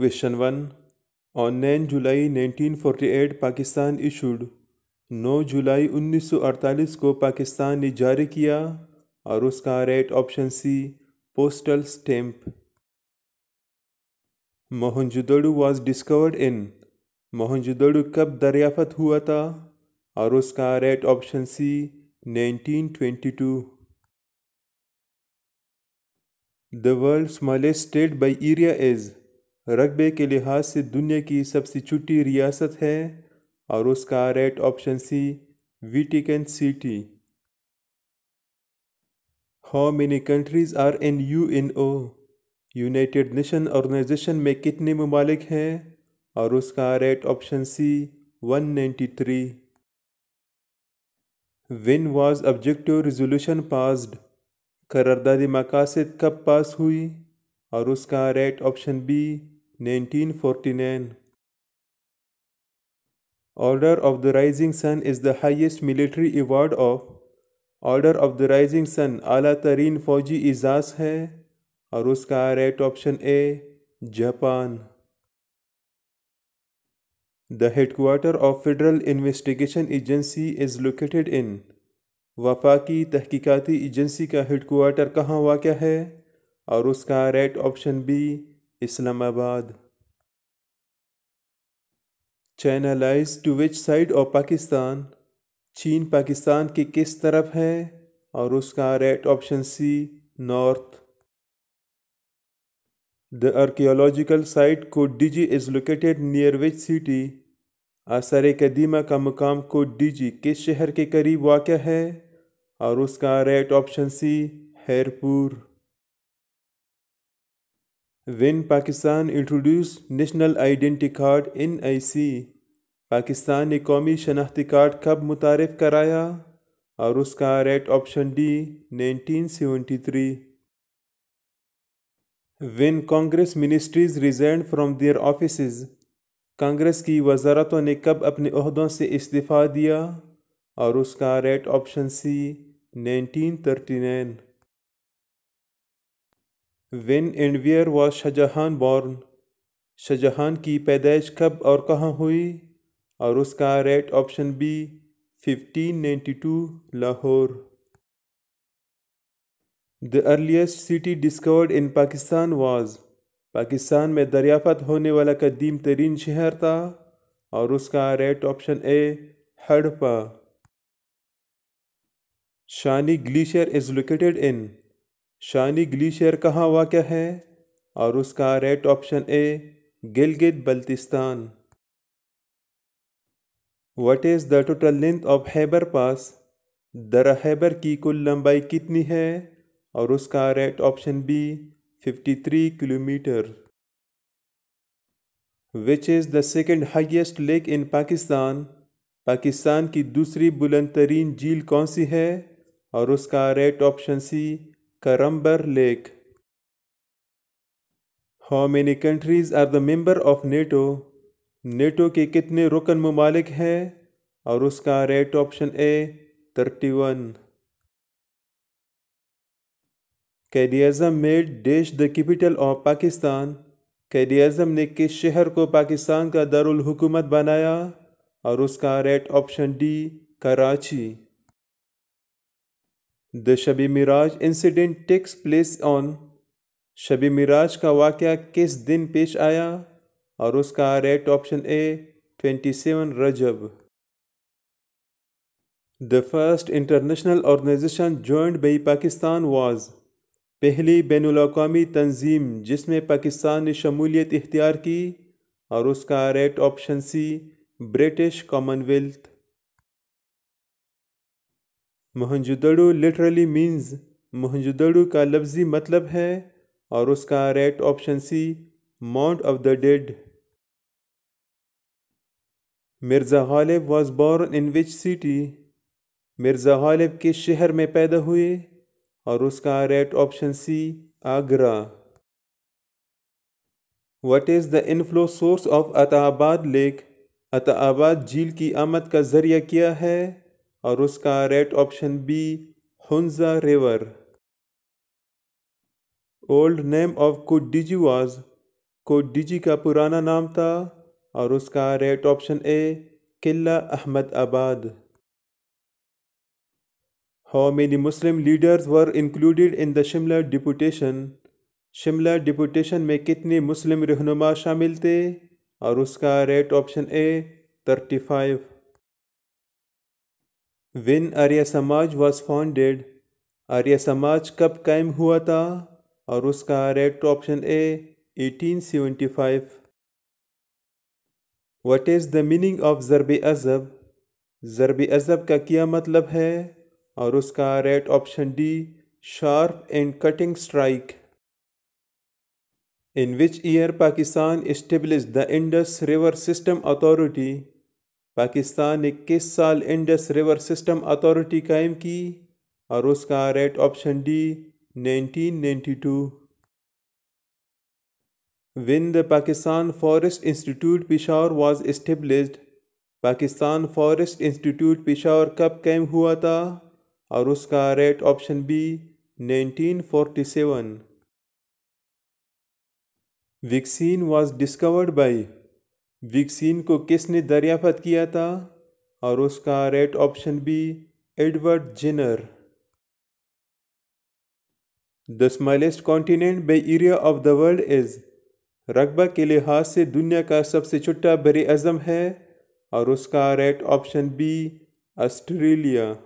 Question one on nine July 1948 Pakistan issued 9 जुलाई 1948 को पाकिस्तान ने जारी किया और उसका right option C postal stamp Mohenjodaro was discovered in Mohenjodaro कब दरियाफत हुआ था और उसका right option C 1922 The world's smallest state by area is रकबे के लिहाज से दुनिया की सबसे छोटी रियासत है और उसका right option C Vatican city how many countries are in U N O United Nation organisation में कितने ममालिक हैं और उसका right option C 193 when was objective resolution passed करारदादी मकासद कब पास हुई और उसका right option B 1949 Order of the Rising Sun is the highest military award of order of the rising sun अला तरीन फौजी एजाज़ है और उसका right option A Japan the headquarter of federal investigation agency is located in वफाकी तहकीकती agency का हेडक्वार्टर कहाँ वाक़ है और उसका right option B Islamabad China lies to which side of Pakistan चीन पाकिस्तान की किस तरफ है और उसका right option C north the archaeological site Kot Diji is located near which city आसार कदीमा का मुकाम को डीजी किस शहर के करीब वाक़ है और उसका right option C Khairpur When Pakistan introduced National Identity Card NIC, Pakistan ने कौमी शनाख्ती कार्ड कब मुतारफ़ कराया और उसका right option D 1973। When Congress ministries resign from their office Congress की वजारतों ने कब अपने अहदों से इस्तीफ़ा दिया और उसका right option C 1939। When and where was Shahjahan born Shahjahan की पैदाइश कब और कहाँ हुई और उसका right option B 1592 Lahore the earliest city discovered in Pakistan was Pakistan में दरियाफत होने वाला कदीम तरीन शहर था और उसका right option A Harappa Shani glacier is located in Shani glacier कहाँ वाक़ है और उसका right option A Gilgit Baltistan what is the total length of Khyber pass दरा हैबर की कुल लंबाई कितनी है और उसका right option B 53 kilometre which is the second highest lake in Pakistan Pakistan की दूसरी बुलंद तरीन झील कौन सी है और उसका right option C Karambar Lake. How many countries are the member of NATO? NATO के कितने रुकन ममालिक हैं और उसका right option A thirty one Quaid made देश the capital of Pakistan Quaid ने किस शहर को पाकिस्तान का दारुल हुकूमत बनाया और उसका right option D Karachi the Shab e Miraj incident takes place on Shab e Miraj का वाक़ किस दिन पेश आया और उसका right option A twenty seven Rajab the first international organisation joined by Pakistan was पहली बैन अवी तंजीम जिसमें पाकिस्तान ने शमूलियत इख्तियार की और उसका right option C British Commonwealth Mohenjodaro literally means Mohenjodaro का लफ्जी मतलब है और उसका right option C mount of the dead Mirza Ghalib was born in which city Mirza Ghalib के शहर में पैदा हुए और उसका right option C Agra what is the inflow source of Attabad lake Attabad झील की आमद का ज़रिया क्या है और उसका right option B Hunza river old name of Kotdiji was Kotdiji का पुराना नाम था और उसका right option A Qila Ahmadabad how many Muslim leaders were included in the Shimla deputation Shimla deputation में कितने मुस्लिम रहनुमा शामिल थे और उसका right option A thirty five when Arya Samaj was founded आर्य समाज कब कायम हुआ था और उसका right option A 1875 what is the meaning of Zarb Azab Zarb Azab का क्या मतलब है और उसका right option D sharp and cutting strike in which year Pakistan establish the Indus river system authority Pakistan ने किस साल इंडस रिवर सिस्टम अथॉरिटी कायम की और उसका right option D 1992 when the Pakistan forest institute Peshawar was established Pakistan forest institute Peshawar कब कैम हुआ था और उसका right option B 1947 vaccine was discovered by vaccine को किसने दरियाफत किया था और उसका right option B Edward Jenner the smallest continent by area of the world is रकबा के लिहाज से दुनिया का सबसे छोटा बर अज़म है और उसका राइट ऑप्शन बी ऑस्ट्रेलिया